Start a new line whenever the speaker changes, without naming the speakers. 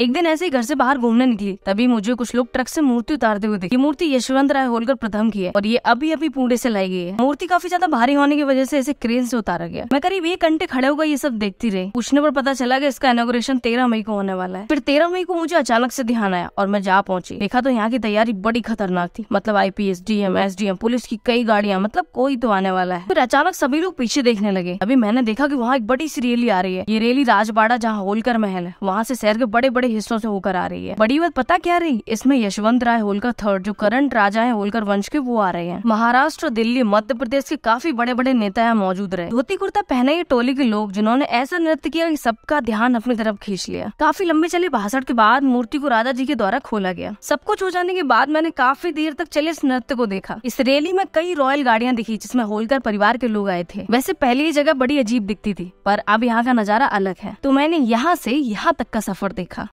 एक दिन ऐसे ही घर से बाहर घूमने निकली तभी मुझे कुछ लोग ट्रक से मूर्ति उतारते हुए दिखी मूर्ति यशवंत राय होलकर प्रथम की है और ये अभी अभी पुणे से लाई गई है मूर्ति काफी ज्यादा भारी होने की वजह से इसे क्रेन से उतारा गया मैं करीब एक घंटे खड़े होकर ये सब देखती रही पूछने पर पता चला गया इसका इनोग्रेशन तेरह मई को होने वाला है फिर तेरह मई को मुझे अचानक से ध्यान आया और मैं जा पहुंची देखा तो यहाँ की तैयारी बड़ी खतरनाक थी मतलब आईपीएस डी एम पुलिस की कई गाड़ियां मतलब कोई तो आने वाला है फिर अचानक सभी लोग पीछे देखने लगे अभी मैंने देखा की वहाँ एक बड़ी सी रैली आ रही है ये रैली राजबाड़ा जहाँ होलकर महल है वहाँ से शहर के बड़े बड़े बड़े हिस्सों से होकर आ रही है बड़ी बात पता क्या रही इसमें यशवंत राय होलकर थर्ड जो करंट राजा है होलकर वंश के वो आ रहे हैं महाराष्ट्र दिल्ली मध्य प्रदेश के काफी बड़े बड़े नेता यहाँ मौजूद रहे धोती कुर्ता पहने ये टोली के लोग जिन्होंने ऐसा नृत्य किया की सबका ध्यान अपनी तरफ खींच लिया काफी लंबे चले भाषण के बाद मूर्ति को राजा जी के द्वारा खोला गया सब कुछ हो जाने के बाद मैंने काफी देर तक चले इस नृत्य को देखा इस रैली में कई रॉयल गाड़ियां दिखी जिसमें होलकर परिवार के लोग आए थे वैसे पहले ये जगह बड़ी अजीब दिखती थी पर अब यहाँ का नजारा अलग है तो मैंने यहाँ से यहाँ तक का सफर देखा